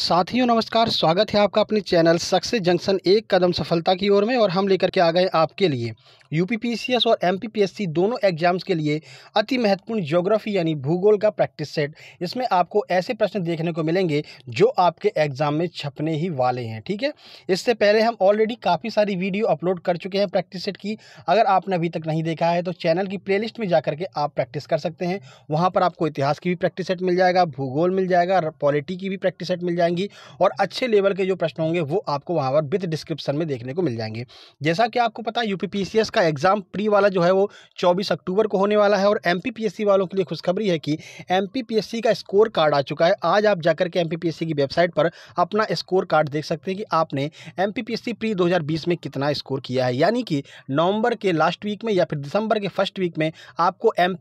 साथियों नमस्कार स्वागत है आपका अपने चैनल सक्सेस जंक्शन एक कदम सफलता की ओर में और हम लेकर के आ गए आपके लिए यूपीपीसीएस और एमपीपीएससी दोनों एग्जाम्स के लिए अति महत्वपूर्ण ज्योग्राफी यानी भूगोल का प्रैक्टिस सेट इसमें आपको ऐसे प्रश्न देखने को मिलेंगे जो आपके एग्जाम में छपने ही वाले हैं ठीक है इससे पहले हम ऑलरेडी काफ़ी सारी वीडियो अपलोड कर चुके हैं प्रैक्टिस सेट की अगर आपने अभी तक नहीं देखा है तो चैनल की प्ले में जा के आप प्रैक्टिस कर सकते हैं वहाँ पर आपको इतिहास की भी प्रैक्टिस सेट मिल जाएगा भूगोल मिल जाएगा पॉलिटी की भी प्रैक्टिस सेट मिल जाएगी जाएंगी और अच्छे लेवल के जो प्रश्न होंगे वो आपको वहाँ पर विथ डिस्क्रिप्शन में देखने को मिल जाएंगे जैसा कि आपको पता है यूपीपीसीएस का एग्ज़ाम प्री वाला जो है वो चौबीस अक्टूबर को होने वाला है और एम वालों के लिए खुशखबरी है कि एम का स्कोर कार्ड आ चुका है आज आप जाकर के एम की वेबसाइट पर अपना स्कोर कार्ड देख सकते हैं कि आपने एम प्री दो में कितना स्कोर किया है यानी कि नवंबर के लास्ट वीक में या फिर दिसंबर के फर्स्ट वीक में आपको एम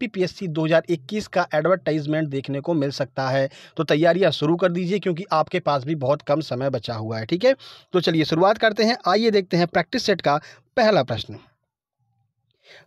2021 का एडवर्टाइजमेंट देखने को मिल सकता है तो तैयारियां शुरू कर दीजिए क्योंकि आप आपके पास भी बहुत कम समय बचा हुआ है ठीक है तो चलिए शुरुआत करते हैं आइए देखते हैं प्रैक्टिस सेट का पहला प्रश्न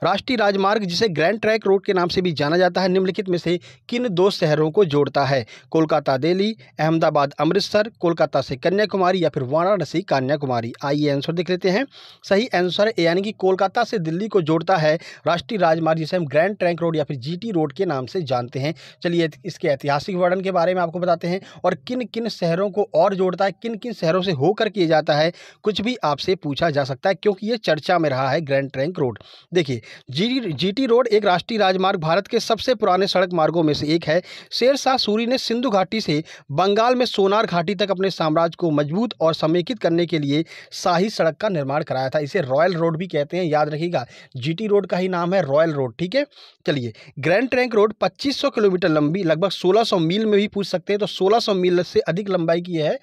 राष्ट्रीय राजमार्ग जिसे ग्रैंड ट्रैक रोड के नाम से भी जाना जाता है निम्नलिखित में से किन दो शहरों को जोड़ता है कोलकाता दिल्ली अहमदाबाद अमृतसर कोलकाता से कन्याकुमारी या फिर वाराणसी कन्याकुमारी आइए आंसर देख लेते हैं सही आंसर यानी कि कोलकाता से दिल्ली को जोड़ता है राष्ट्रीय राजमार्ग जिसे हम ग्रैंड ट्रैंक रोड या फिर जी रोड के नाम से जानते हैं चलिए इसके ऐतिहासिक वर्णन के बारे में आपको बताते हैं और किन किन शहरों को और जोड़ता है किन किन शहरों से होकर किया जाता है कुछ भी आपसे पूछा जा सकता है क्योंकि ये चर्चा में रहा है ग्रैंड ट्रैंक रोड देखिए देखिए जी जीटी रोड एक राष्ट्रीय राजमार्ग भारत के सबसे पुराने सड़क मार्गों में से एक है शेरशाह सूरी ने सिंधु घाटी से बंगाल में सोनार घाटी तक अपने साम्राज्य को मजबूत और समेकित करने के लिए शाही सड़क का निर्माण कराया था इसे रॉयल रोड भी कहते हैं याद रखिएगा जीटी रोड का ही नाम है रॉयल रोड ठीक है चलिए ग्रैंड ट्रैंक रोड पच्चीस किलोमीटर लंबी लगभग सोलह मील में भी पूछ सकते हैं तो सोलह मील से अधिक लंबाई की है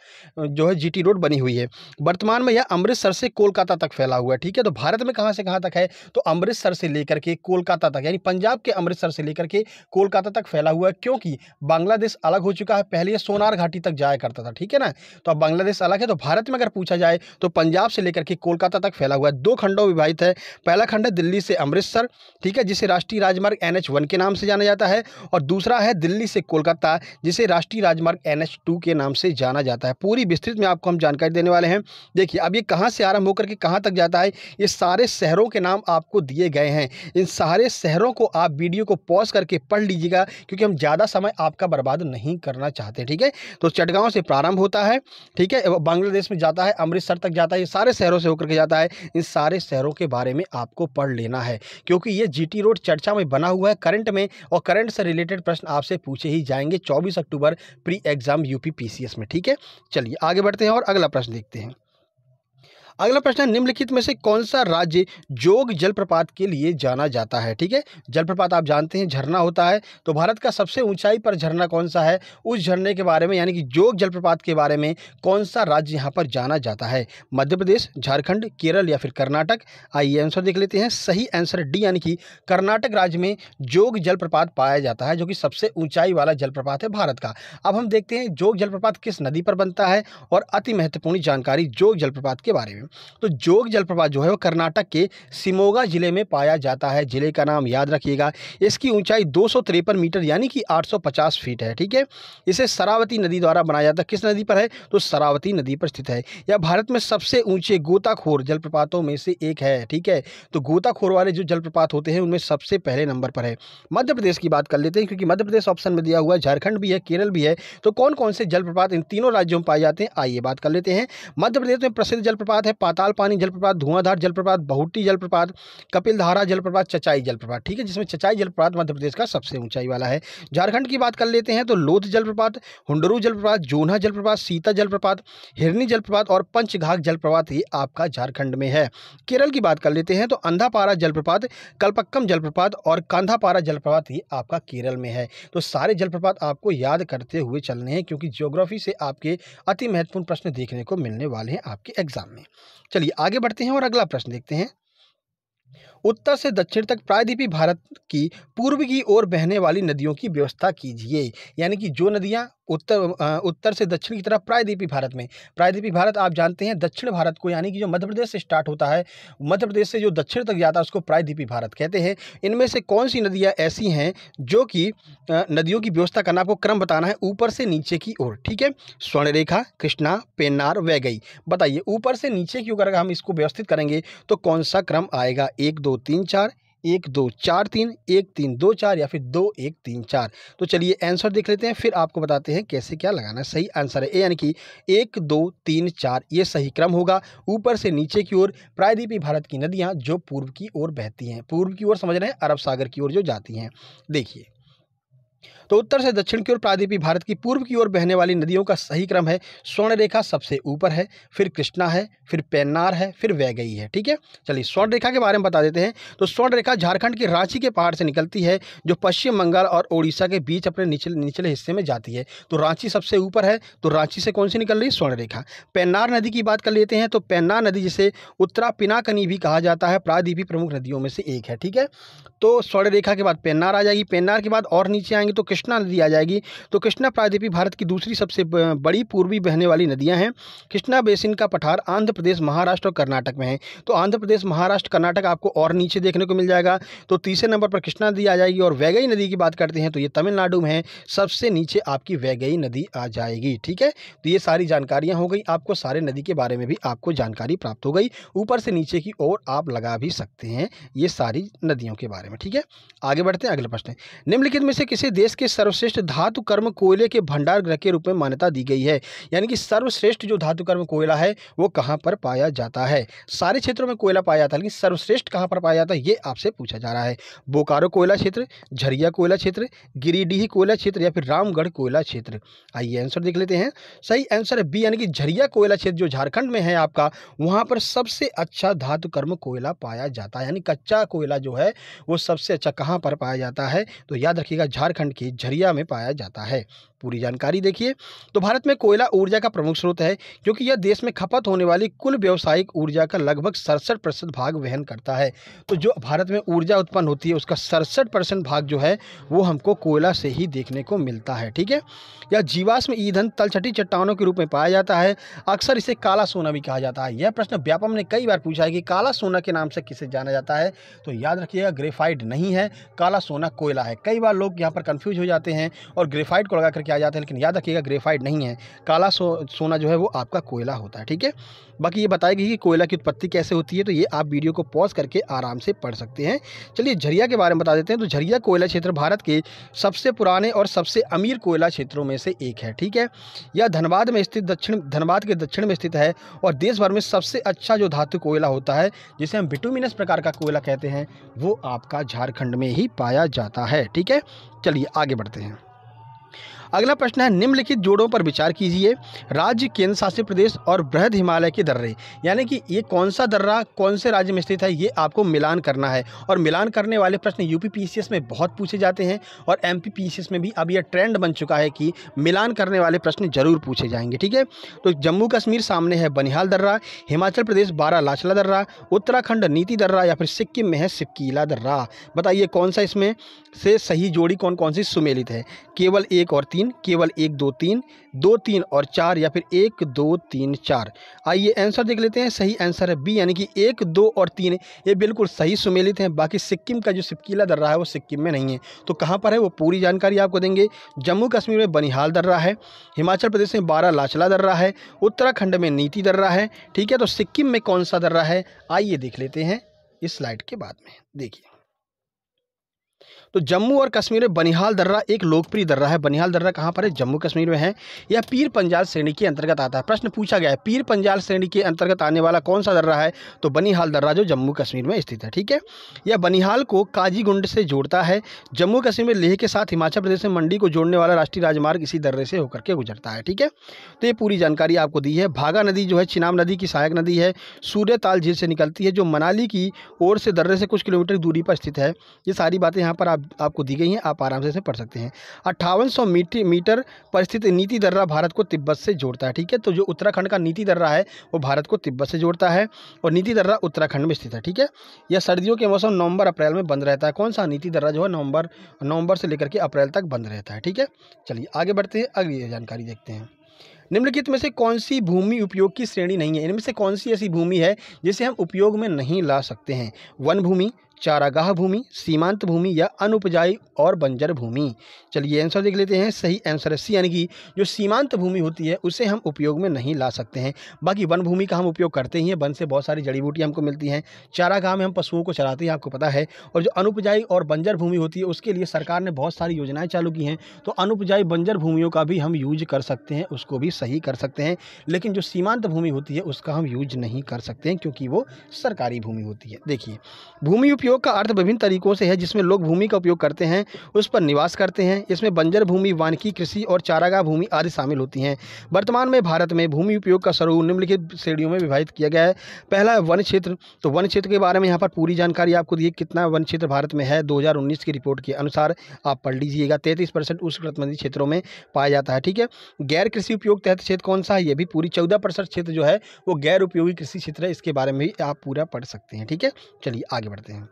जो है जी रोड बनी हुई है वर्तमान में यह अमृतसर से कोलकाता तक फैला हुआ है ठीक है तो भारत में कहाँ से कहाँ तक है तो अमृतसर अमृतसर से लेकर के कोलकाता तक यानी पंजाब के अमृतसर से लेकर के कोलकाता तक फैला हुआ है क्योंकि बांग्लादेश अलग हो चुका है पहले सोनार घाटी तक जाया करता था ठीक है ना तो अब बांग्लादेश अलग है तो भारत में अगर पूछा जाए तो पंजाब से लेकर के कोलकाता तक फैला हुआ है दो खंडों में विभाजित है पहला खंड है दिल्ली से अमृतसर ठीक है जिसे राष्ट्रीय राजमार्ग एन के नाम से जाना जाता है और दूसरा है दिल्ली से कोलकाता जिसे राष्ट्रीय राजमार्ग एन के नाम से जाना जाता है पूरी विस्तृत में आपको हम जानकारी देने वाले हैं देखिए अब ये कहाँ से आरंभ होकर के कहाँ तक जाता है ये सारे शहरों के नाम आपको दिए दिए गए हैं इन सारे शहरों को आप वीडियो को पॉज करके पढ़ लीजिएगा क्योंकि हम ज़्यादा समय आपका बर्बाद नहीं करना चाहते ठीक है तो चटगांव से प्रारंभ होता है ठीक है बांग्लादेश में जाता है अमृतसर तक जाता है ये सारे शहरों से होकर के जाता है इन सारे शहरों के बारे में आपको पढ़ लेना है क्योंकि ये जी रोड चर्चा में बना हुआ है करंट में और करंट से रिलेटेड प्रश्न आपसे पूछे ही जाएंगे चौबीस अक्टूबर प्री एग्जाम यूपी पी में ठीक है चलिए आगे बढ़ते हैं और अगला प्रश्न देखते हैं अगला प्रश्न है निम्नलिखित में से कौन सा राज्य जोग जलप्रपात के लिए जाना जाता है ठीक है जलप्रपात आप जानते हैं झरना होता है तो भारत का सबसे ऊंचाई पर झरना कौन सा है उस झरने के बारे में यानी कि जोग जलप्रपात के बारे में कौन सा राज्य यहाँ पर जाना जाता है मध्य प्रदेश झारखंड केरल या फिर कर्नाटक आइए आंसर देख लेते हैं सही आंसर डी यानी कि कर्नाटक राज्य में जोग जलप्रपात पाया जाता है जो कि सबसे ऊंचाई वाला जलप्रपात है भारत का अब हम देखते हैं जोग जलप्रपात किस नदी पर बनता है और अति महत्वपूर्ण जानकारी जोग जलप्रपात के बारे में तो जोग जलप्रपात जो है वो कर्नाटक के सिमोगा जिले में पाया जाता है जिले का नाम याद रखिएगा इसकी ऊंचाई दो मीटर यानी कि 850 फीट है ठीक है इसे सरावती नदी द्वारा बनाया जाता है किस नदी पर है तो सरावती नदी पर स्थित है यह भारत में सबसे ऊंचे गोताखोर जलप्रपातों में से एक है ठीक है तो गोताखोर वाले जो जलप्रपात होते हैं उनमें सबसे पहले नंबर पर है मध्य प्रदेश की बात कर लेते हैं क्योंकि मध्य प्रदेश ऑप्शन में दिया हुआ है झारखंड भी है केरल भी है तो कौन कौन से जलप्रपात इन तीनों राज्यों में पाए जाते हैं आइए बात कर लेते हैं मध्य प्रदेश में प्रसिद्ध जलप्रपात है पाताल पानी जलप्रपात धुआंधार जलप्रपात बहुटी जलप्रपात कपिलधारा जलप्रपात चचाई जलप्रपात ठीक है जिसमें चचाई जलप्रपात मध्य प्रदेश का सबसे ऊंचाई वाला है झारखंड की बात कर लेते हैं तो लोध जलप्रपात हुंडरू जलप्रपात जोना जलप्रपात सीता जलप्रपात हिरनी जलप्रपात और पंचघाघ जलप्रपात ये आपका झारखंड में है केरल की बात कर लेते हैं तो अंधापारा जलप्रपात कल्पक्कम जलप्रपात और कांधापारा जलप्रपात ये आपका केरल में है तो सारे जलप्रपात आपको याद करते हुए चलने हैं क्योंकि ज्योग्राफी से आपके अति महत्वपूर्ण प्रश्न देखने को मिलने वाले हैं आपके एग्जाम में चलिए आगे बढ़ते हैं और अगला प्रश्न देखते हैं उत्तर से दक्षिण तक प्रायद्वीपी भारत की पूर्व की ओर बहने वाली नदियों की व्यवस्था कीजिए यानी कि जो नदियाँ उत्तर उत्तर से दक्षिण की तरफ प्रायद्वीपी भारत में प्रायद्वीपी भारत आप जानते हैं दक्षिण भारत को यानी कि जो मध्य प्रदेश से स्टार्ट होता है मध्य प्रदेश से जो दक्षिण तक जाता है उसको प्रायद्वीपी भारत कहते हैं इनमें से कौन सी नदियाँ ऐसी हैं जो कि नदियों की व्यवस्था करना आपको क्रम बताना है ऊपर से नीचे की ओर ठीक है स्वर्णरेखा कृष्णा पेन्नार वैगई बताइए ऊपर से नीचे की ओर अगर हम इसको व्यवस्थित करेंगे तो कौन सा क्रम आएगा एक दो तीन चार एक दो चार तीन एक तीन दो चार या फिर दो एक तीन चार तो चलिए आंसर देख लेते हैं फिर आपको बताते हैं कैसे क्या लगाना है सही आंसर है ए यानी कि एक दो तीन चार ये सही क्रम होगा ऊपर से नीचे की ओर प्रायद्वीपी भारत की नदियाँ जो पूर्व की ओर बहती हैं पूर्व की ओर समझ रहे हैं अरब सागर की ओर जो जाती हैं देखिए तो उत्तर से दक्षिण की ओर प्रादीपी भारत की पूर्व की ओर बहने वाली नदियों का सही क्रम है स्वर्णरेखा सबसे ऊपर है फिर कृष्णा है फिर पेन्नार है फिर वैगई है ठीक है चलिए स्वर्णरेखा के बारे में बता देते हैं तो स्वर्णरेखा झारखंड के रांची के पहाड़ से निकलती है जो पश्चिम बंगाल और ओडिशा के बीच अपने निचले निचले हिस्से में जाती है तो रांची सबसे ऊपर है तो रांची से कौन सी निकल रही है स्वर्णरेखा पेन्नार नदी की बात कर लेते हैं तो पेन्नार नदी जिसे उत्तरा पिनाकनी भी कहा जाता है प्रादीपी प्रमुख नदियों में से एक है ठीक है तो स्वर्णरेखा के बाद पेन्नार आ जाएगी पेन्नार के बाद और नीचे आएंगे तो कृष्णा नदी आ जाएगी तो कृष्णा प्रायद्वीपी भारत की दूसरी सबसे बड़ी पूर्वी बहने वाली नदियाँ हैं कृष्णा बेसिन का पठार आंध्र प्रदेश महाराष्ट्र और कर्नाटक में है तो आंध्र प्रदेश महाराष्ट्र कर्नाटक आपको और नीचे देखने को मिल जाएगा तो तीसरे नंबर पर कृष्णा नदी आ जाएगी और वैगई नदी की बात करते हैं तो ये तमिलनाडु में है सबसे नीचे आपकी वैगई नदी आ जाएगी ठीक है तो ये सारी जानकारियाँ हो गई आपको सारे नदी के बारे में भी आपको जानकारी प्राप्त हो गई ऊपर से नीचे की ओर आप लगा भी सकते हैं ये सारी नदियों के बारे में ठीक है आगे बढ़ते हैं अगले प्रश्न निम्नलिखित में से किसी देश के सर्वश्रेष्ठ धातु कर्म कोयले के भंडार ग्रह के रूप में मान्यता दी गई है यानी कि सर्वश्रेष्ठ जो धातु कर्म कोयला है वो कहाँ पर पाया जाता है सारे क्षेत्रों में कोयला पाया जाता है लेकिन सर्वश्रेष्ठ कहाँ पर पाया जाता है ये आपसे पूछा जा रहा है बोकारो कोयला क्षेत्र झरिया कोयला क्षेत्र गिरिडीह कोयला क्षेत्र या फिर रामगढ़ कोयला क्षेत्र आइए आंसर देख लेते हैं सही आंसर है बी यानी कि झरिया कोयला क्षेत्र जो झारखंड में है आपका वहाँ पर सबसे अच्छा धातु कर्म कोयला पाया जाता है यानी कच्चा कोयला जो है वो सबसे अच्छा कहाँ पर पाया जाता है तो याद रखिएगा झारखंड के झरिया में पाया जाता है पूरी जानकारी देखिए तो भारत में कोयला ऊर्जा का प्रमुख स्रोत है क्योंकि यह देश में खपत होने वाली कुल व्यावसायिक ऊर्जा का लगभग सड़सठ प्रतिशत भाग वहन करता है तो जो भारत में ऊर्जा उत्पन्न होती है उसका सड़सठ परसेंट भाग जो है वो हमको कोयला से ही देखने को मिलता है ठीक है यह जीवाश्म ईंधन तलछटी चट्टानों के रूप में पाया जाता है अक्सर इसे काला सोना भी कहा जाता है यह प्रश्न व्यापम ने कई बार पूछा है कि काला सोना के नाम से किसे जाना जाता है तो याद रखिएगा ग्रेफाइड नहीं है काला सोना कोयला है कई बार लोग यहाँ पर कन्फ्यूज हो जाते हैं और ग्रेफाइड को लगा करके किया जाता है लेकिन याद रखिएगा ग्रेफाइट नहीं है काला सो, सोना जो है वो आपका कोयला होता है ठीक है बाकी ये बताएगी कि कोयला की उत्पत्ति कैसे होती है तो ये आप वीडियो को पॉज करके आराम से पढ़ सकते हैं चलिए झरिया के बारे में बता देते हैं तो झरिया कोयला क्षेत्र भारत के सबसे पुराने और सबसे अमीर कोयला क्षेत्रों में से एक है ठीक है यह धनबाद में स्थित दक्षिण धनबाद के दक्षिण में स्थित है और देश भर में सबसे अच्छा जो धातु कोयला होता है जिसे हम विटोमिनस प्रकार का कोयला कहते हैं वो आपका झारखंड में ही पाया जाता है ठीक है चलिए आगे बढ़ते हैं अगला प्रश्न है निम्नलिखित जोड़ों पर विचार कीजिए राज्य केंद्र शासित प्रदेश और बृहद हिमालय के दर्रे यानी कि ये कौन सा दर्रा कौन से राज्य में स्थित है ये आपको मिलान करना है और मिलान करने वाले प्रश्न यूपी में बहुत पूछे जाते हैं और एम में भी अब यह ट्रेंड बन चुका है कि मिलान करने वाले प्रश्न जरूर पूछे जाएंगे ठीक है तो जम्मू कश्मीर सामने है बनिहाल दर्रा हिमाचल प्रदेश बारह लाचला दर्रा उत्तराखंड नीति दर्रा या फिर सिक्किम में है सिक्कीला दर्रा बताइए कौन सा इसमें से सही जोड़ी कौन कौन सी सुमेलित है केवल एक और तीन तीन केवल एक दो तीन दो तीन और चार या फिर एक दो तीन चार आइए आंसर देख लेते हैं सही आंसर है बी यानी कि एक दो और तीन ये बिल्कुल सही सुमेलित हैं बाकी सिक्किम का जो सिक्किला दर्रा है वो सिक्किम में नहीं है तो कहाँ पर है वो पूरी जानकारी आपको देंगे जम्मू कश्मीर में बनिहाल दर्रा है हिमाचल प्रदेश में बारह लाचला दर्रा है उत्तराखंड में नीति दर्रा है ठीक है तो सिक्किम में कौन सा दर्रा है आइए देख लेते हैं इस स्लाइड के बाद में देखिए तो जम्मू और कश्मीर में बनिहाल दर्रा एक लोकप्रिय दर्रा है बनिहाल दर्रा कहाँ पर है जम्मू कश्मीर में है यह पीर पंजाल श्रेणी के अंतर्गत आता है प्रश्न पूछा गया है पीर पंजाल श्रेणी के अंतर्गत आने वाला कौन सा दर्रा है तो बनिहाल दर्रा जो जम्मू कश्मीर में स्थित है ठीक है यह बनिहाल को काजीगुंड से जोड़ता है जम्मू कश्मीर में लेह के साथ हिमाचल प्रदेश में मंडी को जोड़ने वाला राष्ट्रीय राजमार्ग इसी दर्रे से होकर के गुजरता है ठीक है तो ये पूरी जानकारी आपको दी है भागा नदी जो है चिनाब नदी की सहायक नदी है सूर्य ताल झील से निकलती है जो मनाली की ओर से दर्रे से कुछ किलोमीटर दूरी पर स्थित है ये सारी बातें यहाँ पर आप आप आपको दी गई हैं आप आराम से इसे पढ़ सकते हैं अट्ठावन सौ मीटर मीटर पर स्थित नीति दर्रा भारत को तिब्बत से जोड़ता है ठीक है तो जो उत्तराखंड का नीति दर्रा है वो भारत को तिब्बत से जोड़ता है और नीति दर्रा उत्तराखंड में स्थित है ठीक है यह सर्दियों के मौसम नवंबर अप्रैल में बंद रहता है कौन सा नीति दर्रा जो है नवंबर नवंबर से लेकर के अप्रैल तक बंद रहता है ठीक है चलिए आगे बढ़ते हैं अगली जानकारी देखते हैं निम्नलिखित में से कौन सी भूमि उपयोग की श्रेणी नहीं है इनमें से कौन सी ऐसी भूमि है जिसे हम उपयोग में नहीं ला सकते हैं वन भूमि चारागाह भूमि सीमांत भूमि या अनुपजाई और बंजर भूमि चलिए आंसर देख लेते हैं सही आंसर है सी यानी कि जो सीमांत भूमि होती है उसे हम उपयोग में नहीं ला सकते हैं बाकी वन भूमि का हम उपयोग करते ही हैं वन से बहुत सारी जड़ी बूटी हमको मिलती हैं चारागाह में हम पशुओं को चलाते हैं आपको पता है और जो अनुपजाई और बंजर भूमि होती है उसके लिए सरकार ने बहुत सारी योजनाएँ चालू की हैं तो अनुपजाई बंजर भूमियों का भी हम यूज कर सकते हैं उसको भी सही कर सकते हैं लेकिन जो सीमांत भूमि होती है उसका हम यूज नहीं कर सकते हैं क्योंकि वो सरकारी भूमि होती है देखिए भूमि उपयोग का अर्थ विभिन्न तरीकों से है जिसमें लोग भूमि का उपयोग करते हैं उस पर निवास करते हैं इसमें बंजर भूमि वानिकी कृषि और चारागाह भूमि आदि शामिल होती हैं वर्तमान में भारत में भूमि उपयोग का स्वरूप निम्नलिखित श्रेणियों में विभाजित किया गया है पहला है वन क्षेत्र तो वन क्षेत्र के बारे में यहाँ पर पूरी जानकारी आपको दी कितना वन क्षेत्र भारत में है दो की रिपोर्ट के अनुसार आप पढ़ लीजिएगा तैंतीस परसेंट उष्णकटिबंधीय क्षेत्रों में पाया जाता है ठीक है गैर कृषि उपयोग तहत क्षेत्र कौन सा है ये भी पूरी चौदह परसेंट क्षेत्र जो है वो गैर उपयोगी कृषि क्षेत्र है इसके बारे में भी आप पूरा पढ़ सकते हैं ठीक है चलिए आगे बढ़ते हैं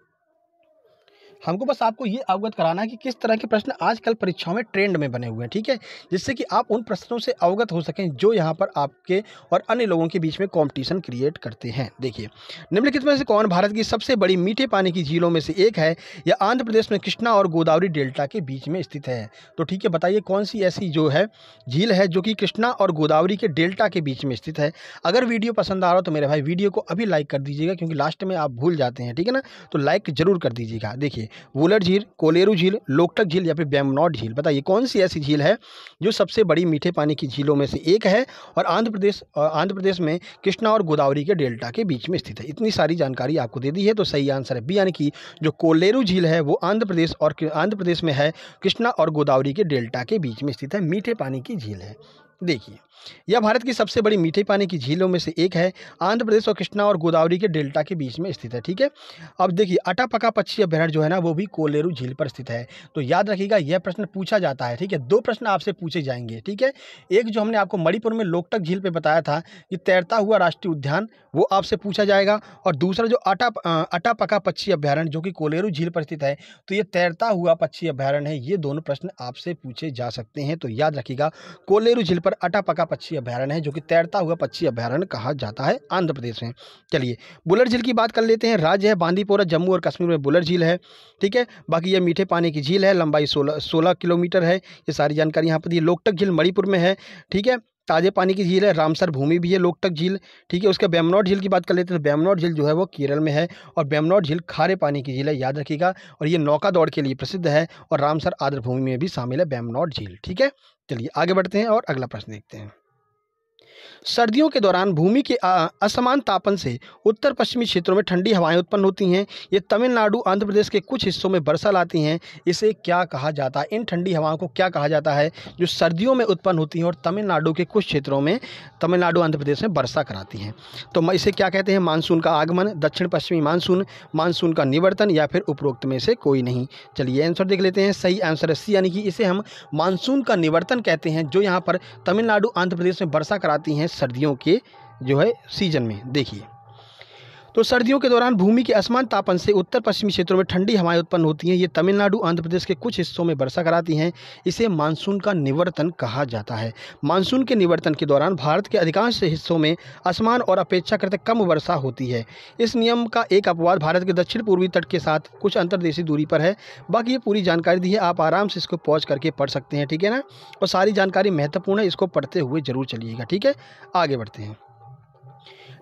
हमको बस आपको ये अवगत कराना है कि किस तरह के प्रश्न आजकल परीक्षाओं में ट्रेंड में बने हुए हैं ठीक है जिससे कि आप उन प्रश्नों से अवगत हो सकें जो यहाँ पर आपके और अन्य लोगों के बीच में कॉम्पिटिशन क्रिएट करते हैं देखिए निम्नलिखित में से कौन भारत की सबसे बड़ी मीठे पानी की झीलों में से एक है या आंध्र प्रदेश में कृष्णा और गोदावरी डेल्टा के बीच में स्थित है तो ठीक है बताइए कौन सी ऐसी जो है झील है जो कि कृष्णा और गोदावरी के डेल्टा के बीच में स्थित है अगर वीडियो पसंद आ रहा हो तो मेरे भाई वीडियो को अभी लाइक कर दीजिएगा क्योंकि लास्ट में आप भूल जाते हैं ठीक है ना तो लाइक जरूर कर दीजिएगा देखिए वुलर झील कोलेरू झील लोकटक झील या फिर बैमनौट झील बताइए कौन सी ऐसी झील है जो सबसे बड़ी मीठे पानी की झीलों में से एक है और आंध्र प्रदेश आंध्र प्रदेश में कृष्णा और गोदावरी के डेल्टा के बीच में स्थित है इतनी सारी जानकारी आपको दे दी है तो सही आंसर है बी यानी कि जो कोलेरू झील है वो आंध्र प्रदेश और आंध्र प्रदेश में है कृष्णा और गोदावरी के डेल्टा के बीच में स्थित है मीठे पानी की झील है देखिए यह भारत की सबसे बड़ी मीठे पानी की झीलों में से एक है आंध्र प्रदेश और कृष्णा और गोदावरी के डेल्टा के बीच में स्थित है ठीक है अब देखिए अटापका पक्षी अभ्यारण जो है ना वो भी कोलेरू झील पर स्थित है तो याद रखिएगा यह प्रश्न पूछा जाता है ठीक है दो प्रश्न आपसे पूछे जाएंगे ठीक है एक जो हमने आपको मणिपुर में लोकटक झील पर बताया था कि तैरता हुआ राष्ट्रीय उद्यान वो आपसे पूछा जाएगा और दूसरा जो अटा अटापका पक्षी अभ्यारण्य जो कि कोलेरू झील पर स्थित है तो ये तैरता हुआ पक्षी अभ्यारण्य है ये दोनों प्रश्न आपसे पूछे जा सकते हैं तो याद रखिएगा कोलेरू झील पर अटापका का पक्षी अभ्यारण है जो कि तैरता हुआ पक्षी अभ्यारण कहा जाता है आंध्र प्रदेश में चलिए बुलर झील की बात कर लेते हैं राज्य है बांदीपोरा जम्मू और कश्मीर में बुलर झील है ठीक है बाकी यह मीठे पानी की झील है लंबाई सोलह सोलह किलोमीटर है ये सारी जानकारी यहाँ पर दी लोकटक झील मणिपुर में है ठीक है ताजे पानी की झील है रामसर भूमि भी है लोकटक झील ठीक है उसके बैमनौट झील की बात कर लेते हैं तो बैमनौट झील जो है वो केरल में है और बैमनौट झील खारे पानी की झील है याद रखिएगा और ये नौका दौड़ के लिए प्रसिद्ध है और रामसर आर्द्र भूमि में भी शामिल है बैमनौट झील ठीक है चलिए आगे बढ़ते हैं और अगला प्रश्न देखते हैं सर्दियों के दौरान भूमि के असमान तापन से उत्तर पश्चिमी क्षेत्रों में ठंडी हवाएं उत्पन्न होती हैं ये तमिलनाडु आंध्र प्रदेश के कुछ हिस्सों में वर्षा लाती हैं इसे क्या कहा जाता है इन ठंडी हवाओं को क्या कहा जाता है जो सर्दियों में उत्पन्न होती हैं और तमिलनाडु के कुछ क्षेत्रों में तमिलनाडु आंध्र प्रदेश में वर्षा कराती हैं तो इसे क्या कहते हैं मानसून का आगमन दक्षिण पश्चिमी मानसून मानसून का निवर्तन या फिर उपरोक्त में से कोई नहीं चलिए आंसर देख लेते हैं सही आंसर है सी यानी कि इसे हम मानसून का निवर्तन कहते हैं जो यहाँ पर तमिलनाडु आंध्र प्रदेश में वर्षा कराती हैं सर्दियों के जो है सीजन में देखिए तो सर्दियों के दौरान भूमि के आसमान तापन से उत्तर पश्चिमी क्षेत्रों में ठंडी हवाएं उत्पन्न होती हैं ये तमिलनाडु आंध्र प्रदेश के कुछ हिस्सों में वर्षा कराती हैं इसे मानसून का निवर्तन कहा जाता है मानसून के निवर्तन के दौरान भारत के अधिकांश हिस्सों में आसमान और अपेक्षाकृत कम वर्षा होती है इस नियम का एक अपवाद भारत के दक्षिण पूर्वी तट के साथ कुछ अंतर्देशीय दूरी पर है बाकी ये पूरी जानकारी दी है आप आराम से इसको पॉज करके पढ़ सकते हैं ठीक है ना और सारी जानकारी महत्वपूर्ण है इसको पढ़ते हुए जरूर चलिएगा ठीक है आगे बढ़ते हैं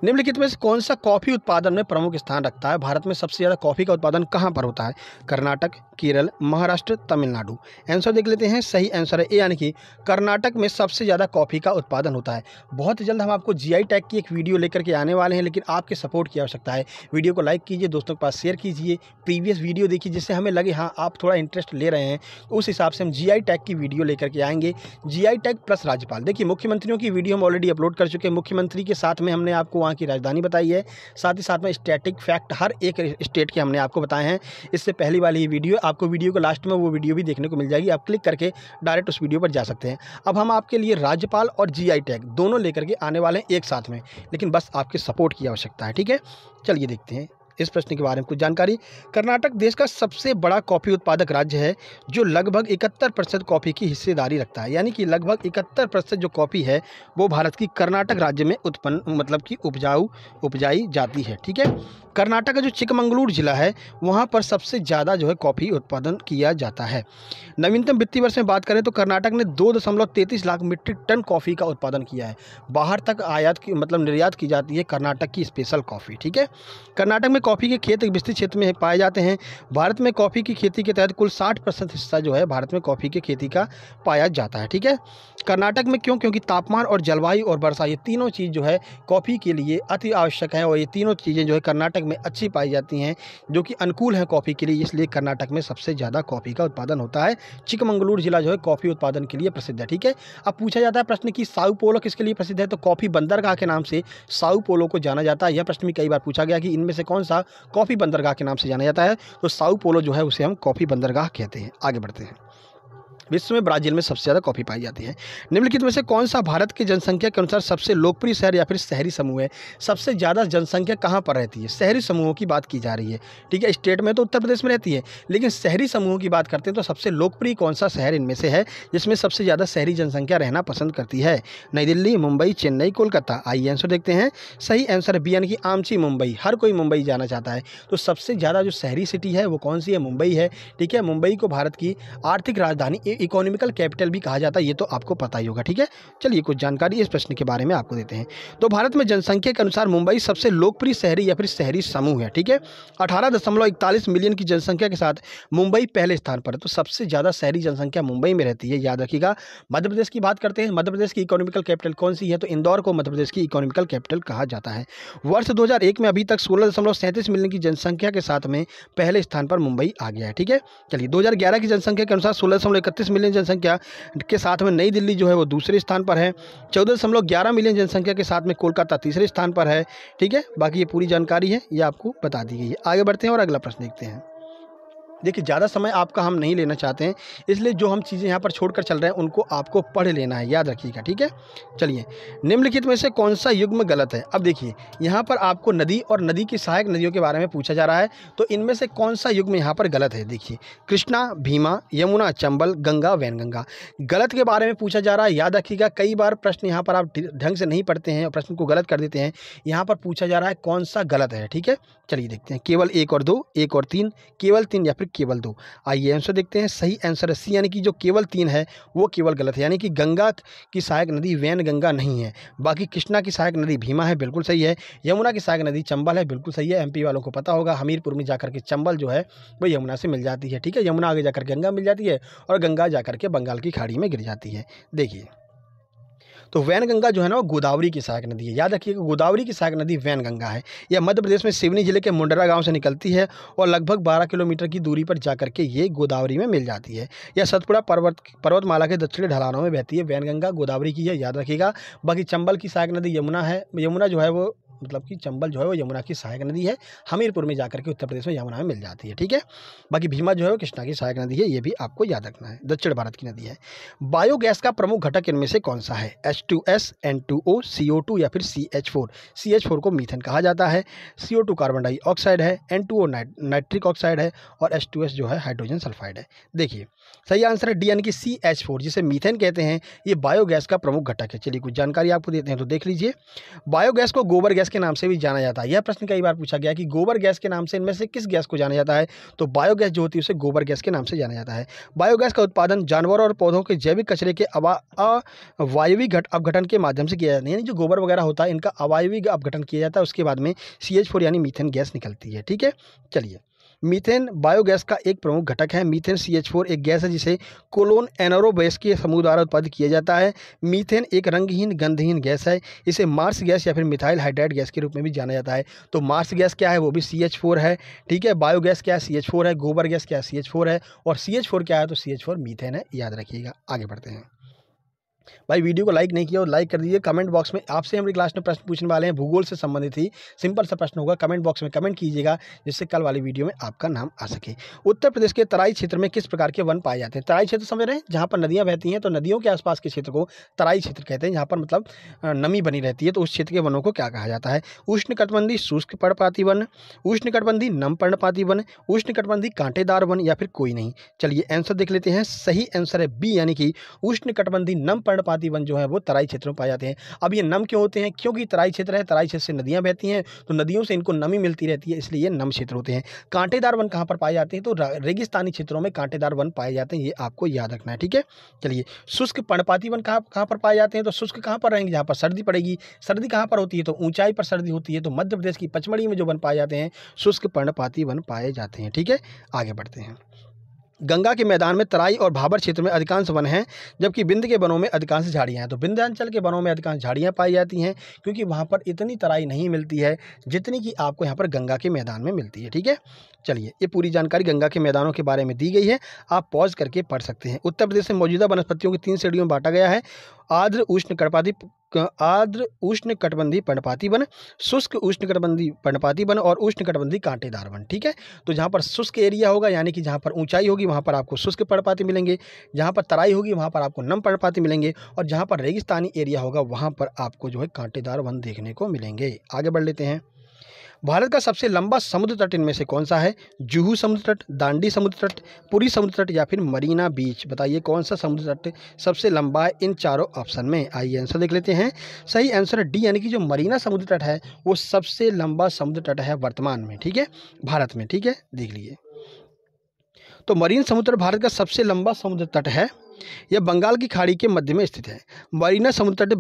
निम्नलिखित में से कौन सा कॉफ़ी उत्पादन में प्रमुख स्थान रखता है भारत में सबसे ज़्यादा कॉफ़ी का उत्पादन कहाँ पर होता है कर्नाटक केरल महाराष्ट्र तमिलनाडु आंसर देख लेते हैं सही आंसर है ए यानी कि कर्नाटक में सबसे ज़्यादा कॉफ़ी का उत्पादन होता है बहुत जल्द हम आपको जीआई टैग की एक वीडियो लेकर के आने वाले हैं लेकिन आपके सपोर्ट की आवश्यकता है वीडियो को लाइक कीजिए दोस्तों के पास शेयर कीजिए प्रीवियस वीडियो देखिए जिससे हमें लगे हाँ आप थोड़ा इंटरेस्ट ले रहे हैं उस हिसाब से हम जी टैग की वीडियो लेकर के आएंगे जी टैग प्लस राज्यपाल देखिए मुख्यमंत्रियों की वीडियो हम ऑलरेडी अपलोड कर चुके हैं मुख्यमंत्री के साथ में हमने आपको वहाँ की राजधानी बताई है साथ ही साथ में स्टैटिक फैक्ट हर एक स्टेट के हमने आपको बताए हैं इससे पहली वाली वीडियो आपको वीडियो को लास्ट में वो वीडियो भी देखने को मिल जाएगी आप क्लिक करके डायरेक्ट उस वीडियो पर जा सकते हैं अब हम आपके लिए राज्यपाल और आई टैग दोनों लेकर के आने वाले हैं एक साथ में लेकिन बस आपके सपोर्ट की आवश्यकता है ठीक है चलिए देखते हैं इस प्रश्न के बारे में कुछ जानकारी कर्नाटक देश का सबसे बड़ा कॉफ़ी उत्पादक राज्य है जो लगभग इकहत्तर प्रतिशत कॉफ़ी की हिस्सेदारी रखता है यानी कि लगभग इकहत्तर प्रतिशत जो कॉफ़ी है वो भारत की कर्नाटक राज्य में उत्पन्न मतलब कि उपजाऊ उपजाई जाती है ठीक है कर्नाटक का जो चिकमंगलूर जिला है वहाँ पर सबसे ज़्यादा जो है कॉफ़ी उत्पादन किया जाता है नवीनतम वित्तीय वर्ष में बात करें तो कर्नाटक ने दो दशमलव तैंतीस लाख मीट्रिक टन कॉफ़ी का उत्पादन किया है बाहर तक आयात की मतलब निर्यात की जाती है कर्नाटक की स्पेशल कॉफ़ी ठीक है कर्नाटक में कॉफ़ी के खेत विस्तृत क्षेत्र में पाए जाते हैं भारत में कॉफ़ी की खेती के तहत कुल साठ हिस्सा जो है भारत में कॉफ़ी की खेती का पाया जाता है ठीक है कर्नाटक में क्यों क्योंकि तापमान और जलवायु और वर्षा ये तीनों चीज़ जो है कॉफ़ी के लिए अति आवश्यक है और ये तीनों चीज़ें जो है कर्नाटक में अच्छी पाई जाती हैं जो कि अनुकूल हैं कॉफ़ी के लिए इसलिए कर्नाटक में सबसे ज़्यादा कॉफ़ी का उत्पादन होता है चिकमंगलूर जिला जो है कॉफ़ी उत्पादन के लिए प्रसिद्ध है ठीक है अब पूछा जाता है प्रश्न कि साउ पोलो किसके लिए प्रसिद्ध है तो कॉफ़ी बंदरगाह के नाम से साउ पोलो को जाना जाता है यह प्रश्न भी कई बार पूछा गया कि इनमें से कौन सा कॉफ़ी बंदरगाह के नाम से जाना जाता है तो साउ पोलो जो है उसे हम कॉफ़ी बंदरगाह कहते हैं आगे बढ़ते हैं विश्व में ब्राज़ील में सबसे ज़्यादा कॉफ़ी पाई जाती है निम्नलिखित में से कौन सा भारत की जनसंख्या के अनुसार सबसे लोकप्रिय शहर या फिर शहरी समूह है सबसे ज़्यादा जनसंख्या कहाँ पर रहती है शहरी समूहों की बात की जा रही है ठीक है स्टेट में तो उत्तर प्रदेश में रहती है लेकिन शहरी समूहों की बात करते हैं तो सबसे लोकप्रिय कौन सा शहर इनमें से है जिसमें सबसे ज़्यादा शहरी जनसंख्या रहना पसंद करती है नई दिल्ली मुंबई चेन्नई कोलकाता आइए आंसर देखते हैं सही आंसर बी यानी कि आमची मुंबई हर कोई मुंबई जाना चाहता है तो सबसे ज़्यादा जो शहरी सिटी है वो कौन सी है मुंबई है ठीक है मुंबई को भारत की आर्थिक राजधानी इकोनॉमिकल कैपिटल भी कहा जाता है ये तो आपको पता ही होगा ठीक है चलिए कुछ जानकारी इस प्रश्न के बारे में आपको देते हैं तो भारत में जनसंख्या के अनुसार मुंबई सबसे लोकप्रिय शहरी या फिर शहरी समूह है ठीक है अठारह मिलियन की जनसंख्या के साथ मुंबई पहले स्थान पर है तो सबसे ज़्यादा शहरी जनसंख्या मुंबई में रहती है याद रखिएगा मध्य प्रदेश की बात करते हैं मध्य प्रदेश की इकोनॉमिकल कैपिटल कौन सी है तो इंदौर को मध्य प्रदेश की इकोनॉमिकल कैपिटल कहा जाता है वर्ष दो में अभी तक सोलह दशमलव सैंतीस मिलियन की जनसंख्या के साथ में पहले स्थान पर मुंबई आ गया है ठीक है चलिए 2011 की जनसंख्या के अनुसार सोलह दशमलव इकतीस इकतीस मिलियन जनसंख्या के साथ में नई दिल्ली जो है वो दूसरे स्थान पर है चौदह ग्यारह मिलियन जनसंख्या के साथ में कोलकाता तीसरे स्थान पर है ठीक है बाकी ये पूरी जानकारी है ये आपको बता दी गई है आगे बढ़ते हैं और अगला प्रश्न देखते हैं देखिए ज़्यादा समय आपका हम नहीं लेना चाहते हैं इसलिए जो हम चीज़ें यहाँ पर छोड़कर चल रहे हैं उनको आपको पढ़ लेना है याद रखिएगा ठीक है चलिए निम्नलिखित में से कौन सा युग्म गलत है अब देखिए यहाँ पर आपको नदी और नदी की सहायक नदियों के बारे में पूछा जा रहा है तो इनमें से कौन सा युग्म यहाँ पर गलत है देखिए कृष्णा भीमा यमुना चंबल गंगा वैनगंगा गलत के बारे में पूछा जा रहा है याद रखिएगा कई बार प्रश्न यहाँ पर आप ढंग से नहीं पढ़ते हैं और प्रश्न को गलत कर देते हैं यहाँ पर पूछा जा रहा है कौन सा गलत है ठीक है चलिए देखते हैं केवल एक और दो एक और तीन केवल तीन या फिर केवल दो आइए आंसर देखते हैं सही आंसर है सी यानी कि जो केवल तीन है वो केवल गलत है यानी कि गंगा की सहायक नदी वैन गंगा नहीं है बाकी कृष्णा की सहायक नदी भीमा है बिल्कुल सही है यमुना की सहायक नदी चंबल है बिल्कुल सही है एम वालों को पता होगा हमीरपुर में जाकर के चंबल जो है वो यमुना से मिल जाती है ठीक है यमुना आगे जाकर गंगा मिल जाती है और गंगा जाकर के बंगाल की खाड़ी में गिर जाती है देखिए तो वैन जो है ना वो गोदावरी की सहायक नदी है याद रखिएगा गोदावरी की सहायक नदी वैन है यह मध्य प्रदेश में सिवनी जिले के मुंडरा गाँव से निकलती है और लगभग बारह किलोमीटर की दूरी पर जाकर के ये गोदावरी में मिल जाती है यह सतपुड़ा पर्वत पर्वतमाला के दक्षिणी ढलानों में बहती है वैनगंगा गोदावरी की है याद रखिएगा बाकी चंबल की सहायक नदी यमुना है यमुना जो है वो मतलब कि चंबल जो है वो यमुना की सहायक नदी है हमीरपुर में जाकर के उत्तर प्रदेश में यमुना में मिल जाती है ठीक है बाकी भीमा जो है वो कृष्णा की सहायक नदी है ये भी आपको याद रखना है दक्षिण भारत की नदी है बायोगैस का प्रमुख घटक इनमें से कौन सा है H two S N two O C O two या फिर C H four C H four को मीथन कहा जाता है C O two carbon dioxide है N two O nitric oxide है और एच टू एस जो है हाइड्रोजन सल्फाइड है देखिए सही आंसर है डी यानी कि सी एच फोर जिसे मीथेन कहते हैं ये बायोगैस का प्रमुख घटक है चलिए कुछ जानकारी आपको देते हैं तो देख लीजिए बायोगैस को गोबर गैस के नाम से भी जाना जाता है यह प्रश्न कई बार पूछा गया कि गोबर गैस के नाम से इनमें से किस गैस को जाना जाता है तो बायोगैस जो होती है उसे गोबर गैस के नाम से जाना जाता है बायोगैस का उत्पादन जानवरों और पौधों के जैविक कचरे के अवायवी घट अपघटन के माध्यम से किया जाता है यानी जो गोबर वगैरह होता है इनका अवायवी अपघटन किया जाता है उसके बाद में सी यानी मीथेन गैस निकलती है ठीक है चलिए मीथेन बायोगैस का एक प्रमुख घटक है मीथेन सी फोर एक गैस है जिसे कोलोन एनोरोबेस के समूह द्वारा उत्पादित किया जाता है मीथेन एक रंगहीन गंधहीन गैस है इसे मार्स गैस या फिर मिथाइल हाइड्राइड गैस के रूप में भी जाना जाता है तो मार्स गैस क्या है वो भी सी है ठीक है बायोगैस क्या है सी है गोबर गैस क्या है सी है और सी क्या है तो सी मीथेन है याद रखिएगा आगे बढ़ते हैं भाई वीडियो को लाइक नहीं किया और लाइक कर दीजिए कमेंट बॉक्स में आपसे हमारी क्लास में प्रश्न पूछने वाले हैं भूगोल से संबंधित ही सिंपल सा प्रश्न होगा कमेंट बॉक्स में कमेंट कीजिएगा जिससे कल वाली वीडियो में आपका नाम आ सके उत्तर प्रदेश के तराई क्षेत्र में किस प्रकार के वन पाए जाते हैं तराई क्षेत्र समझ रहे हैं जहाँ पर नदियाँ बहती हैं तो नदियों के आसपास के क्षेत्र को तराई क्षेत्र कहते हैं जहाँ पर मतलब नमी बनी रहती है तो उस क्षेत्र के वनों को क्या कहा जाता है कटबंधी शुष्क पर्णपाती वन कटबंधी नम पर्णपाती वन कटबंधी कांटेदार वन या फिर कोई नहीं चलिए आंसर देख लेते हैं सही आंसर है बी यानी कि कटबंधी नम पर्णपाती वन जो है वो तराई क्षेत्र में पाए जाते हैं अब ये नम क्यों होते हैं क्योंकि तराई क्षेत्र है तराई क्षेत्र से नदियाँ बहती हैं तो नदियों से इनको नमी मिलती रहती है इसलिए ये नम क्षेत्र होते हैं कांटेदार वन कहाँ पर पाए जाते हैं तो रेगिस्तानी क्षेत्रों में कांटेदार वन पाए जाते हैं ये आपको याद रखना है ठीक है चलिए शुष्क पर्णपाती वन कहाँ कहाँ पर पाए जाते हैं तो शुष्क कहाँ पर रहेंगे जहाँ पर सर्दी पड़ेगी सर्दी कहाँ पर होती है तो ऊंचाई पर सर्दी होती है तो मध्य प्रदेश की पचमढ़ी में जो वन पाए जाते हैं शुष्क पर्णपाती वन पाए जाते हैं ठीक है आगे बढ़ते हैं गंगा के मैदान में तराई और भाबर क्षेत्र में अधिकांश वन हैं जबकि बिंद के वनों में अधिकांश झाड़ियाँ हैं तो बिंध्यांचल के वनों में अधिकांश झाड़ियाँ पाई जाती हैं क्योंकि वहाँ पर इतनी तराई नहीं मिलती है जितनी कि आपको यहाँ पर गंगा के मैदान में मिलती है ठीक है चलिए ये पूरी जानकारी गंगा के मैदानों के बारे में दी गई है आप पॉज करके पढ़ सकते हैं उत्तर प्रदेश में मौजूदा वनस्पतियों की तीन श्रेणियों में बांटा गया है आर्द्र उष्ण कटपाती आर्द्र उष्ण कटबंधी पर्णपाती वन शुष्क उष्ण कटबंधी पर्णपाती वन और उष्ण कटबंधी कांटेदार वन ठीक है तो जहाँ पर शुष्क एरिया होगा यानी कि जहाँ पर ऊंचाई होगी वहाँ पर आपको शुष्क पर्णपाती मिलेंगे जहाँ पर तराई होगी वहाँ पर आपको नम पर्णपाती मिलेंगे और जहाँ पर रेगिस्तानी एरिया होगा वहाँ पर आपको जो है कांटेदार वन देखने को मिलेंगे आगे बढ़ लेते हैं भारत का सबसे लंबा समुद्र तट इनमें से कौन सा है जुहू समुद्र तट दांडी समुद्र तट पुरी समुद्र तट या फिर मरीना बीच बताइए कौन सा समुद्र तट सबसे लंबा है इन चारों ऑप्शन में आइए आंसर देख लेते हैं सही आंसर है डी यानी कि जो मरीना समुद्र तट है वो सबसे लंबा समुद्र तट है वर्तमान में ठीक है भारत में ठीक है देख लीजिए तो मरीन समुद्र भारत का सबसे लंबा समुद्र तट है यह बंगाल की खाड़ी के मध्य में स्थित है मरीना समुद्र तट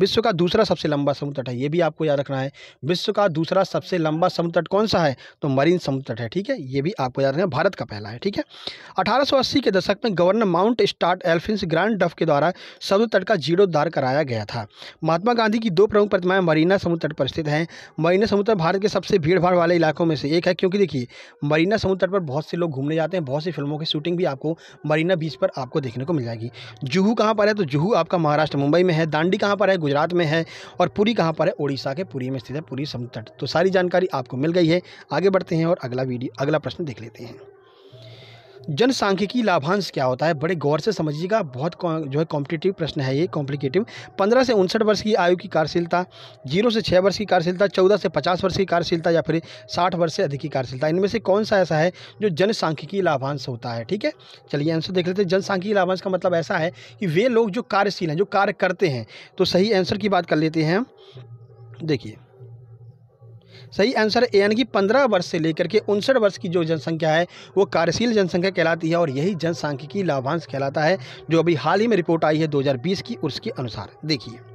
विश्व का दूसरा सबसे लंबा समुद्र तट है ये भी आपको याद रखना है विश्व का दूसरा सबसे लंबा समुद्र तट कौन सा है तो मरीन समुद्र तट है ठीक है ये भी आपको याद रखना है भारत का पहला है ठीक है अठारह के दशक में governor Mountstuart Elphinstone Grant Duff के द्वारा समुद्र तट का जीर्णोद्धार कराया गया था महात्मा गांधी की दो प्रमुख प्रतिमाएं मरीना समुद्र तट पर स्थित हैं मरीना समुद्र भारत के सबसे भीड़ भाड़ वाले इलाकों में से एक है क्योंकि देखिए मरीना समुद्र तट पर बहुत से लोग घूमने जाते हैं बहुत सी फिल्मों की शूटिंग भी आपको मरीना बीच पर आपको देखने को मिल जाएगी जुहू कहाँ पर है तो जुहू आपका महाराष्ट्र मुंबई में है दांडी कहाँ पर है गुजरात में है और पुरी कहाँ पर है उड़ीसा के पुरी में स्थित है पुरी समुद्र तो सारी जानकारी आपको मिल गई है आगे बढ़ते हैं और अगला वीडियो अगला प्रश्न देख लेते हैं जनसांख्यिकी लाभांश क्या होता है बड़े गौर से समझिएगा बहुत जो है कॉम्पिटेटिव प्रश्न है ये कॉम्प्लिकेटिव पंद्रह से उनसठ वर्ष की आयु की कार्यशीलता जीरो से छः वर्ष की कार्यशीलता चौदह से पचास वर्ष की कार्यशीलता या फिर साठ वर्ष से अधिक की कार्यशीलता इनमें से कौन सा ऐसा है जो जनसांख्यिकी लाभांश होता है ठीक है चलिए आंसर देख लेते हैं जनसांख्यिकी लाभांश का मतलब ऐसा है कि वे लोग जो कार्यशील हैं जो कार्य करते हैं तो सही आंसर की बात कर लेते हैं देखिए सही आंसर है यानी कि पंद्रह वर्ष से लेकर के उनसठ वर्ष की जो जनसंख्या है वो कार्यशील जनसंख्या कहलाती है और यही जनसांख्यिकी लाभांश कहलाता है जो अभी हाल ही में रिपोर्ट आई है 2020 की उसके अनुसार देखिए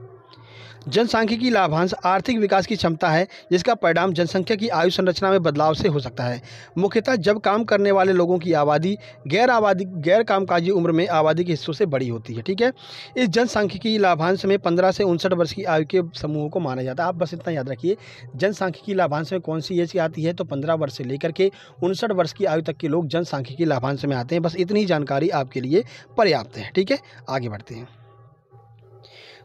जनसंख्यिकी लाभांश आर्थिक विकास की क्षमता है जिसका परिणाम जनसंख्या की आयु संरचना में बदलाव से हो सकता है मुख्यतः जब काम करने वाले लोगों की आबादी गैर आबादी गैर कामकाजी उम्र में आबादी के हिस्सों से बड़ी होती है ठीक है इस जनसंख्यिकी लाभांश में पंद्रह से उनसठ वर्ष की आयु के समूहों को माना जाता है आप बस इतना याद रखिए जनसंख्यिकी लाभांश में कौन सी एज आती है तो पंद्रह वर्ष से लेकर के उनसठ वर्ष की आयु तक के लोग जनसंख्यिकी लाभांश में आते हैं बस इतनी जानकारी आपके लिए पर्याप्त है ठीक है आगे बढ़ते हैं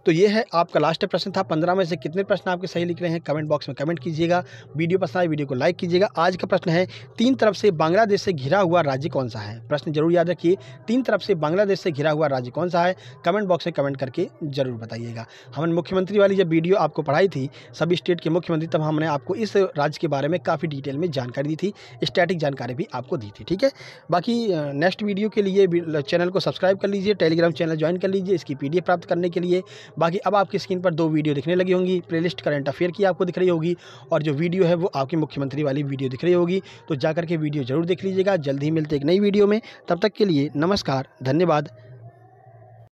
तो ये है आपका लास्ट प्रश्न था पंद्रह में से कितने प्रश्न आपके सही लिख रहे हैं कमेंट बॉक्स में कमेंट कीजिएगा वीडियो पसंद आए वीडियो को लाइक कीजिएगा आज का प्रश्न है तीन तरफ से बांग्लादेश से घिरा हुआ राज्य कौन सा है प्रश्न जरूर याद रखिए तीन तरफ से बांग्लादेश से घिरा हुआ राज्य कौन सा है कमेंट बॉक्स में कमेंट करके जरूर बताइएगा हमने मुख्यमंत्री वाली जब वीडियो आपको पढ़ाई थी सभी स्टेट के मुख्यमंत्री तब हमने आपको इस राज्य के बारे में काफ़ी डिटेल में जानकारी दी थी स्टैटिक जानकारी भी आपको दी थी ठीक है बाकी नेक्स्ट वीडियो के लिए चैनल को सब्सक्राइब कर लीजिए टेलीग्राम चैनल ज्वाइन कर लीजिए इसकी पीडीएफ प्राप्त करने के लिए बाकी अब आपकी स्क्रीन पर दो वीडियो दिखने लगी होंगी प्लेलिस्ट करंट अफेयर की आपको दिख रही होगी और जो वीडियो है वो आपकी मुख्यमंत्री वाली वीडियो दिख रही होगी तो जाकर के वीडियो ज़रूर देख लीजिएगा जल्द ही मिलते एक नई वीडियो में तब तक के लिए नमस्कार धन्यवाद